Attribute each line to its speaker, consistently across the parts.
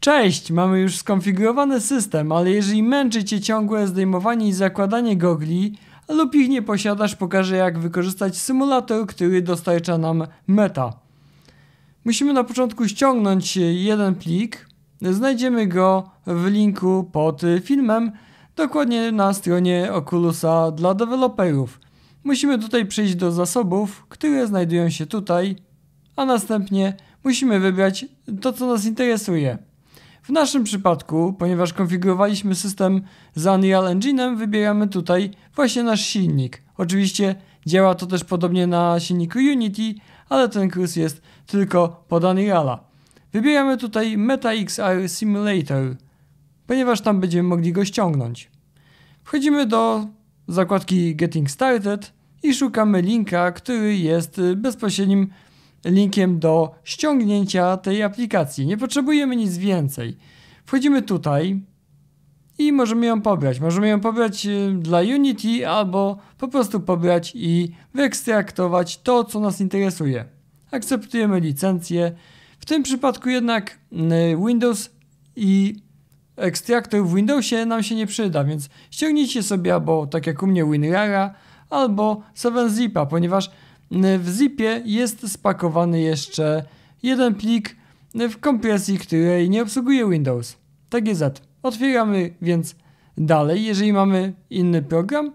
Speaker 1: Cześć, mamy już skonfigurowany system, ale jeżeli męczy Cię ciągłe zdejmowanie i zakładanie gogli, lub ich nie posiadasz, pokażę jak wykorzystać symulator, który dostarcza nam meta. Musimy na początku ściągnąć jeden plik. Znajdziemy go w linku pod filmem, dokładnie na stronie Oculusa dla deweloperów. Musimy tutaj przejść do zasobów, które znajdują się tutaj, a następnie musimy wybrać to, co nas interesuje. W naszym przypadku, ponieważ konfigurowaliśmy system z Unreal Engine'em, wybieramy tutaj właśnie nasz silnik. Oczywiście działa to też podobnie na silniku Unity, ale ten kurs jest tylko pod Unreala. Wybieramy tutaj MetaXR Simulator, ponieważ tam będziemy mogli go ściągnąć. Wchodzimy do zakładki Getting Started i szukamy linka, który jest bezpośrednim linkiem do ściągnięcia tej aplikacji. Nie potrzebujemy nic więcej. Wchodzimy tutaj i możemy ją pobrać. Możemy ją pobrać y, dla Unity albo po prostu pobrać i wyekstraktować to, co nas interesuje. Akceptujemy licencję. W tym przypadku jednak y, Windows i ekstraktor w Windowsie nam się nie przyda, więc ściągnijcie sobie albo tak jak u mnie WinRara, albo 7zipa, ponieważ w zipie jest spakowany jeszcze jeden plik w kompresji, której nie obsługuje Windows. Tak jest Otwieramy więc dalej, jeżeli mamy inny program.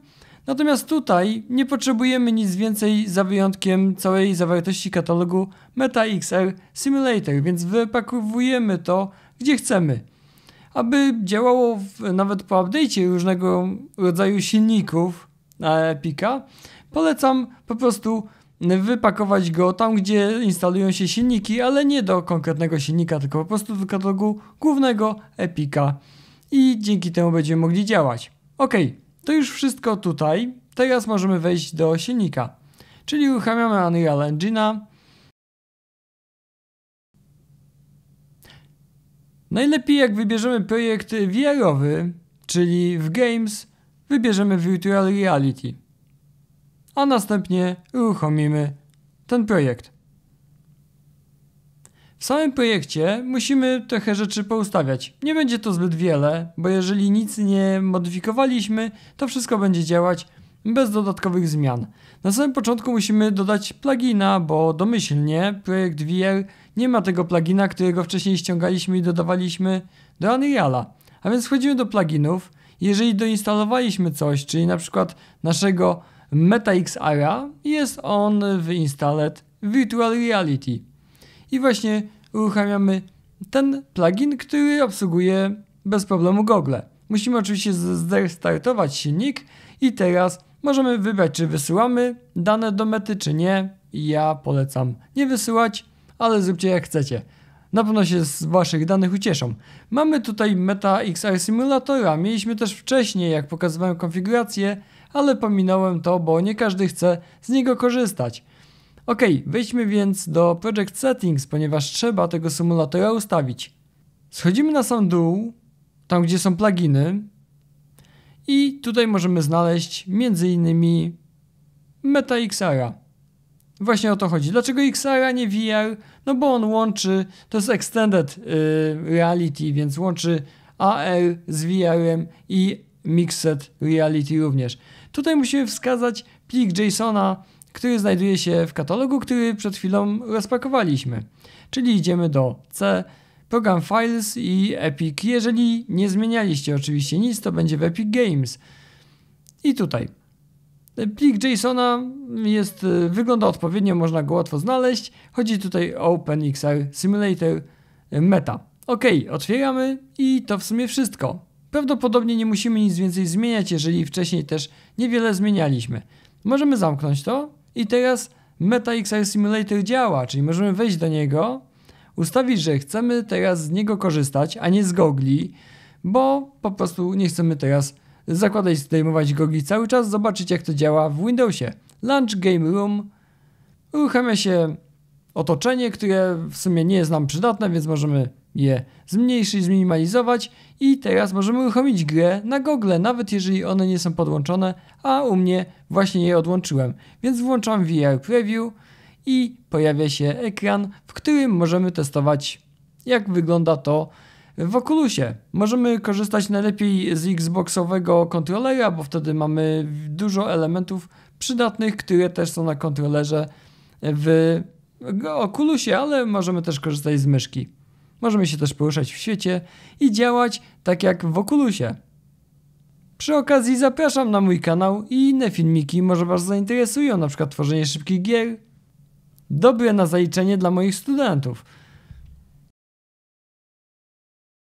Speaker 1: Natomiast tutaj nie potrzebujemy nic więcej za wyjątkiem całej zawartości katalogu MetaXR Simulator, więc wypakowujemy to gdzie chcemy. Aby działało w, nawet po update'cie różnego rodzaju silników na Epica, polecam po prostu wypakować go tam, gdzie instalują się silniki, ale nie do konkretnego silnika, tylko po prostu do katalogu głównego Epica i dzięki temu będziemy mogli działać. Ok, to już wszystko tutaj. Teraz możemy wejść do silnika, czyli uruchamiamy Unreal Engine'a. Najlepiej jak wybierzemy projekt VR-owy, czyli w Games wybierzemy Virtual Reality a następnie uruchomimy ten projekt. W samym projekcie musimy trochę rzeczy poustawiać. Nie będzie to zbyt wiele, bo jeżeli nic nie modyfikowaliśmy, to wszystko będzie działać bez dodatkowych zmian. Na samym początku musimy dodać plugina, bo domyślnie projekt VR nie ma tego plugina, którego wcześniej ściągaliśmy i dodawaliśmy do Unreala. A więc wchodzimy do pluginów. Jeżeli doinstalowaliśmy coś, czyli na przykład naszego MetaX jest on w Installed Virtual Reality. I właśnie uruchamiamy ten plugin, który obsługuje bez problemu Google. Musimy oczywiście zrestartować silnik i teraz możemy wybrać, czy wysyłamy dane do mety, czy nie. Ja polecam nie wysyłać, ale zróbcie jak chcecie. Na pewno się z Waszych danych ucieszą. Mamy tutaj Meta XR Simulatora. Mieliśmy też wcześniej, jak pokazywałem konfigurację, ale pominąłem to, bo nie każdy chce z niego korzystać. Ok, wejdźmy więc do Project Settings, ponieważ trzeba tego symulatora ustawić. Schodzimy na sam dół, tam gdzie są pluginy i tutaj możemy znaleźć m.in. Meta XR-a. Właśnie o to chodzi. Dlaczego XR, a nie VR? No bo on łączy, to jest Extended y, Reality, więc łączy AR z VR-em i Mixed Reality również. Tutaj musimy wskazać plik JSONa, który znajduje się w katalogu, który przed chwilą rozpakowaliśmy. Czyli idziemy do C, Program Files i Epic. Jeżeli nie zmienialiście oczywiście nic, to będzie w Epic Games. I tutaj. Plik JSONa jest, y, wygląda odpowiednio, można go łatwo znaleźć. Chodzi tutaj o OpenXR Simulator Meta. Ok, otwieramy i to w sumie wszystko. Prawdopodobnie nie musimy nic więcej zmieniać, jeżeli wcześniej też niewiele zmienialiśmy. Możemy zamknąć to i teraz Meta XR Simulator działa, czyli możemy wejść do niego, ustawić, że chcemy teraz z niego korzystać, a nie z gogli, bo po prostu nie chcemy teraz zakładać, zdejmować gogli cały czas, zobaczyć jak to działa w Windowsie. Launch Game Room, uruchamia się otoczenie, które w sumie nie jest nam przydatne, więc możemy je zmniejszyć, zminimalizować i teraz możemy uruchomić grę na gogle, nawet jeżeli one nie są podłączone, a u mnie właśnie je odłączyłem. Więc włączam VR Preview i pojawia się ekran, w którym możemy testować jak wygląda to w Oculusie. Możemy korzystać najlepiej z Xboxowego kontrolera, bo wtedy mamy dużo elementów przydatnych, które też są na kontrolerze w Oculusie, ale możemy też korzystać z myszki. Możemy się też poruszać w świecie i działać tak jak w Oculusie. Przy okazji zapraszam na mój kanał i inne filmiki może Was zainteresują, np. tworzenie szybkich gier. Dobre na zaliczenie dla moich studentów –